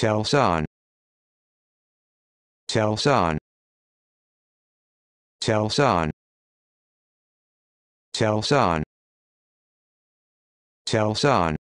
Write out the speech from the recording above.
Telson Telson Telson Telson Telson